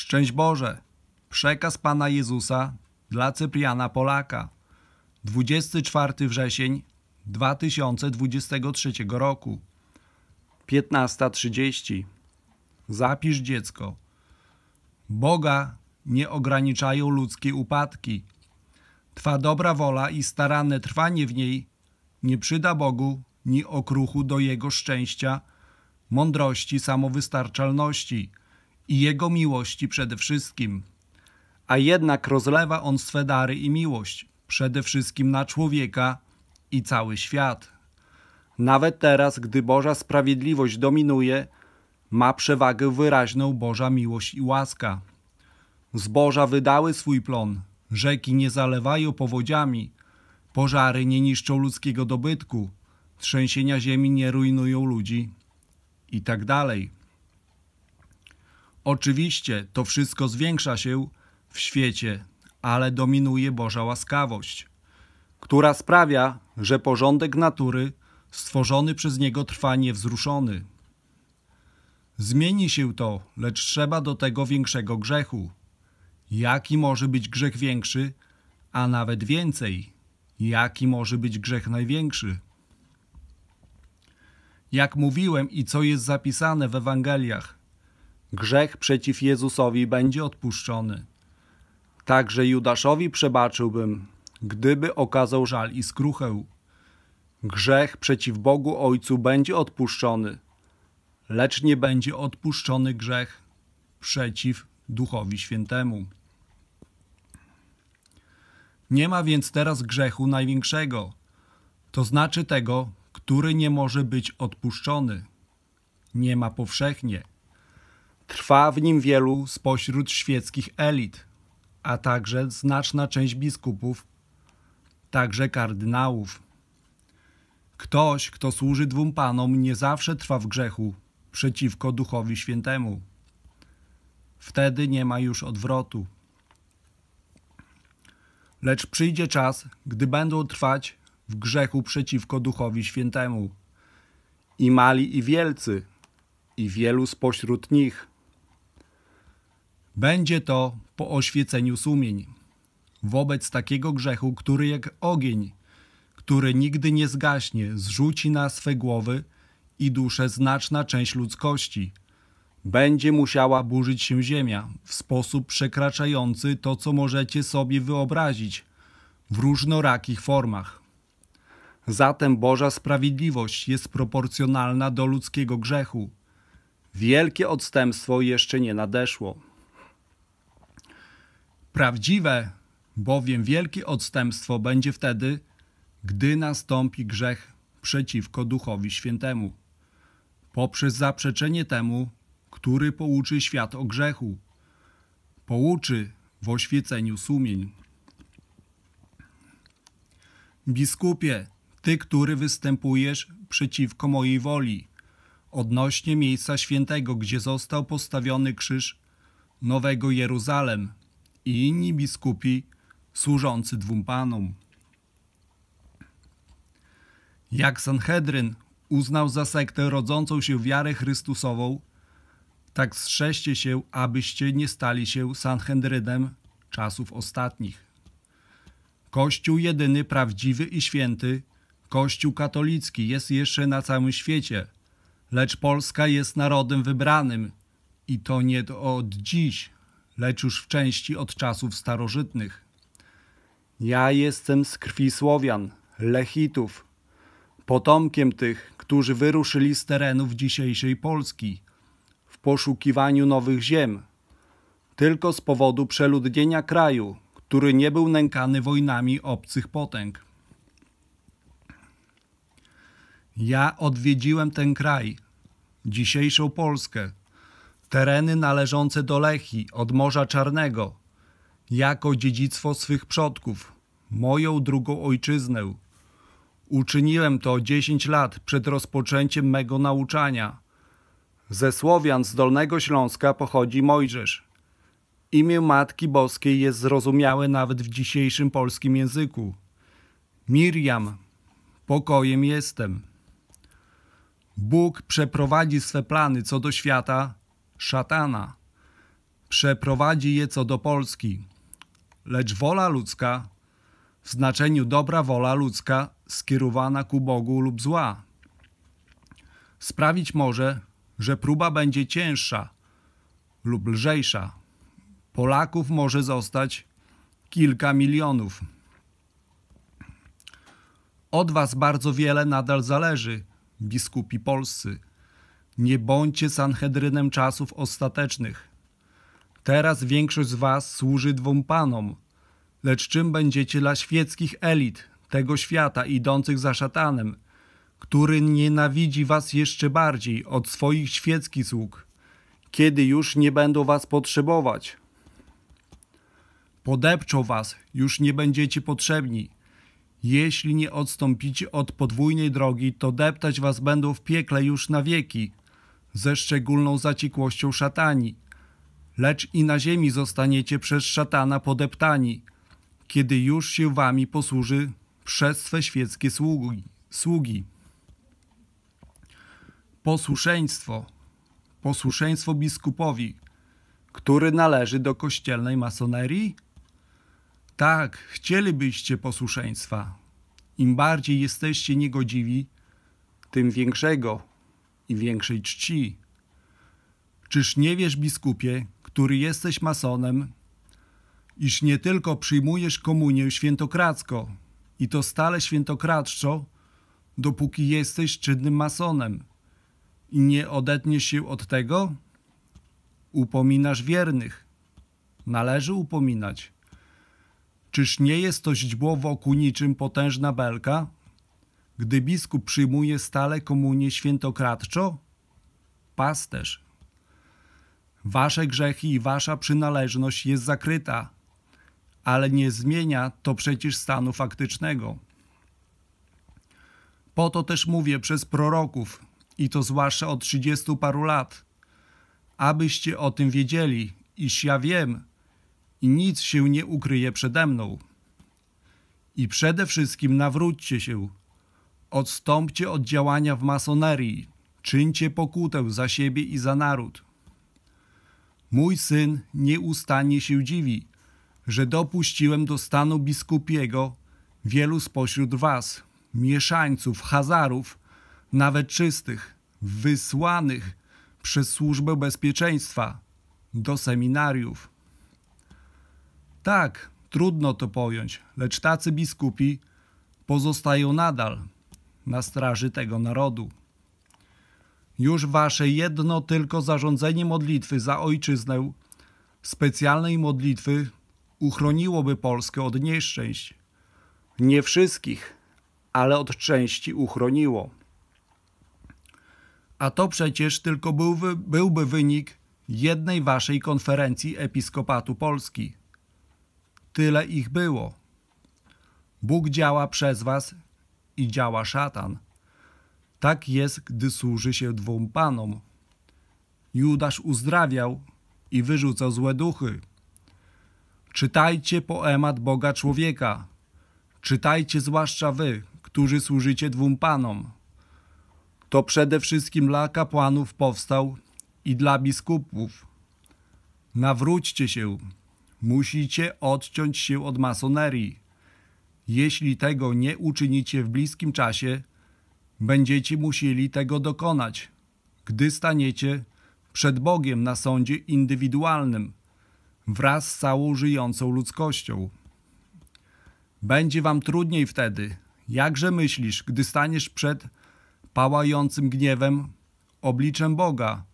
Szczęść Boże! Przekaz Pana Jezusa dla Cypriana Polaka. 24 wrzesień 2023 roku. 15.30. Zapisz dziecko. Boga nie ograniczają ludzkie upadki. Twa dobra wola i staranne trwanie w niej nie przyda Bogu ni okruchu do Jego szczęścia, mądrości, samowystarczalności – i Jego miłości przede wszystkim. A jednak rozlewa On swe dary i miłość przede wszystkim na człowieka i cały świat. Nawet teraz, gdy Boża sprawiedliwość dominuje, ma przewagę wyraźną Boża miłość i łaska. Zboża wydały swój plon, rzeki nie zalewają powodziami, pożary nie niszczą ludzkiego dobytku, trzęsienia ziemi nie rujnują ludzi i tak dalej. Oczywiście to wszystko zwiększa się w świecie, ale dominuje Boża łaskawość, która sprawia, że porządek natury stworzony przez Niego trwa niewzruszony. Zmieni się to, lecz trzeba do tego większego grzechu. Jaki może być grzech większy, a nawet więcej? Jaki może być grzech największy? Jak mówiłem i co jest zapisane w Ewangeliach, grzech przeciw Jezusowi będzie odpuszczony. Także Judaszowi przebaczyłbym, gdyby okazał żal i skruchę. Grzech przeciw Bogu Ojcu będzie odpuszczony, lecz nie będzie odpuszczony grzech przeciw Duchowi Świętemu. Nie ma więc teraz grzechu największego, to znaczy tego, który nie może być odpuszczony. Nie ma powszechnie, Trwa w nim wielu spośród świeckich elit, a także znaczna część biskupów, także kardynałów. Ktoś, kto służy dwóm panom, nie zawsze trwa w grzechu przeciwko Duchowi Świętemu. Wtedy nie ma już odwrotu. Lecz przyjdzie czas, gdy będą trwać w grzechu przeciwko Duchowi Świętemu. I mali i wielcy, i wielu spośród nich, będzie to po oświeceniu sumień. Wobec takiego grzechu, który jak ogień, który nigdy nie zgaśnie, zrzuci na swe głowy i duszę znaczna część ludzkości. Będzie musiała burzyć się ziemia w sposób przekraczający to, co możecie sobie wyobrazić, w różnorakich formach. Zatem Boża sprawiedliwość jest proporcjonalna do ludzkiego grzechu. Wielkie odstępstwo jeszcze nie nadeszło. Prawdziwe bowiem wielkie odstępstwo będzie wtedy, gdy nastąpi grzech przeciwko Duchowi Świętemu, poprzez zaprzeczenie temu, który pouczy świat o grzechu, pouczy w oświeceniu sumień. Biskupie, ty, który występujesz przeciwko mojej woli, odnośnie miejsca świętego, gdzie został postawiony krzyż Nowego Jeruzalem, i inni biskupi służący dwóm panom. Jak Sanhedryn uznał za sektę rodzącą się wiarę Chrystusową, tak strzeżcie się, abyście nie stali się Sanhedrynem czasów ostatnich. Kościół jedyny, prawdziwy i święty, Kościół katolicki jest jeszcze na całym świecie, lecz Polska jest narodem wybranym i to nie od dziś, lecz już w części od czasów starożytnych. Ja jestem z krwi Słowian, Lechitów, potomkiem tych, którzy wyruszyli z terenów dzisiejszej Polski w poszukiwaniu nowych ziem, tylko z powodu przeludnienia kraju, który nie był nękany wojnami obcych potęg. Ja odwiedziłem ten kraj, dzisiejszą Polskę, tereny należące do Lechi od Morza Czarnego, jako dziedzictwo swych przodków, moją drugą ojczyznę. Uczyniłem to dziesięć lat przed rozpoczęciem mego nauczania. Ze Słowian z Dolnego Śląska pochodzi Mojżesz. Imię Matki Boskiej jest zrozumiałe nawet w dzisiejszym polskim języku. Miriam, pokojem jestem. Bóg przeprowadzi swe plany co do świata szatana, przeprowadzi je co do Polski. Lecz wola ludzka, w znaczeniu dobra wola ludzka, skierowana ku Bogu lub zła, sprawić może, że próba będzie cięższa lub lżejsza. Polaków może zostać kilka milionów. Od Was bardzo wiele nadal zależy, biskupi polscy. Nie bądźcie Sanhedrynem czasów ostatecznych. Teraz większość z was służy dwom panom. Lecz czym będziecie dla świeckich elit tego świata idących za szatanem, który nienawidzi was jeszcze bardziej od swoich świeckich sług, kiedy już nie będą was potrzebować? Podepczą was, już nie będziecie potrzebni. Jeśli nie odstąpicie od podwójnej drogi, to deptać was będą w piekle już na wieki – ze szczególną zaciekłością szatani. Lecz i na ziemi zostaniecie przez szatana podeptani, kiedy już się wami posłuży przez swe świeckie sługi. sługi. Posłuszeństwo. Posłuszeństwo biskupowi, który należy do kościelnej masonerii? Tak, chcielibyście posłuszeństwa. Im bardziej jesteście niegodziwi, tym większego i większej czci. Czyż nie wiesz, biskupie, który jesteś masonem, iż nie tylko przyjmujesz komunię świętokradzko i to stale świętokradczo, dopóki jesteś czynnym masonem i nie odetniesz się od tego? Upominasz wiernych. Należy upominać. Czyż nie jest to źdźbło wokół niczym potężna belka, gdy biskup przyjmuje stale komunię świętokradczo? Pasterz. Wasze grzechy i wasza przynależność jest zakryta, ale nie zmienia to przecież stanu faktycznego. Po to też mówię przez proroków, i to zwłaszcza od trzydziestu paru lat, abyście o tym wiedzieli, iż ja wiem i nic się nie ukryje przede mną. I przede wszystkim nawróćcie się, Odstąpcie od działania w masonerii, czyńcie pokutę za siebie i za naród. Mój syn nieustannie się dziwi, że dopuściłem do stanu biskupiego wielu spośród was, mieszańców, hazarów, nawet czystych, wysłanych przez służbę bezpieczeństwa do seminariów. Tak, trudno to pojąć, lecz tacy biskupi pozostają nadal na straży tego narodu. Już wasze jedno tylko zarządzenie modlitwy za ojczyznę, specjalnej modlitwy, uchroniłoby Polskę od nieszczęść. Nie wszystkich, ale od części uchroniło. A to przecież tylko byłby, byłby wynik jednej waszej konferencji Episkopatu Polski. Tyle ich było. Bóg działa przez was i działa szatan. Tak jest, gdy służy się dwóm panom. Judasz uzdrawiał i wyrzucał złe duchy. Czytajcie poemat Boga Człowieka. Czytajcie zwłaszcza wy, którzy służycie dwóm panom. To przede wszystkim dla kapłanów powstał i dla biskupów. Nawróćcie się. Musicie odciąć się od masonerii. Jeśli tego nie uczynicie w bliskim czasie, będziecie musieli tego dokonać, gdy staniecie przed Bogiem na sądzie indywidualnym wraz z całą żyjącą ludzkością. Będzie wam trudniej wtedy, jakże myślisz, gdy staniesz przed pałającym gniewem obliczem Boga,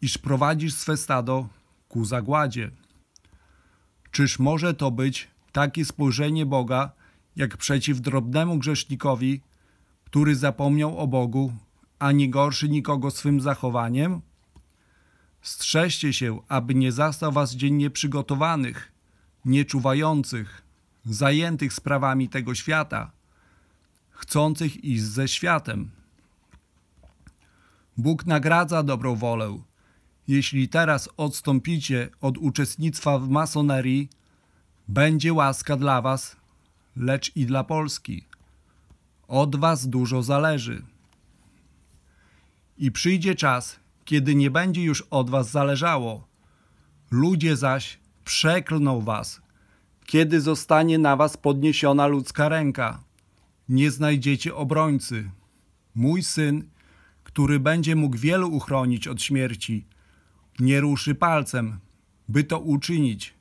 iż prowadzisz swe stado ku zagładzie. Czyż może to być takie spojrzenie Boga jak przeciw drobnemu grzesznikowi, który zapomniał o Bogu, ani gorszy nikogo swym zachowaniem? Strzeżcie się, aby nie zastał was dzień nieprzygotowanych, nieczuwających, zajętych sprawami tego świata, chcących iść ze światem. Bóg nagradza dobrą wolę. Jeśli teraz odstąpicie od uczestnictwa w masonerii, będzie łaska dla was lecz i dla Polski. Od Was dużo zależy. I przyjdzie czas, kiedy nie będzie już od Was zależało. Ludzie zaś przeklną Was, kiedy zostanie na Was podniesiona ludzka ręka. Nie znajdziecie obrońcy. Mój syn, który będzie mógł wielu uchronić od śmierci, nie ruszy palcem, by to uczynić,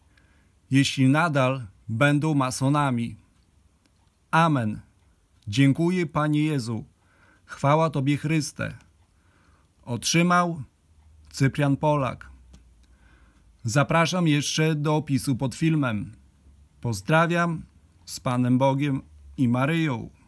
jeśli nadal będą masonami. Amen. Dziękuję Panie Jezu. Chwała Tobie Chryste. Otrzymał Cyprian Polak. Zapraszam jeszcze do opisu pod filmem. Pozdrawiam z Panem Bogiem i Maryją.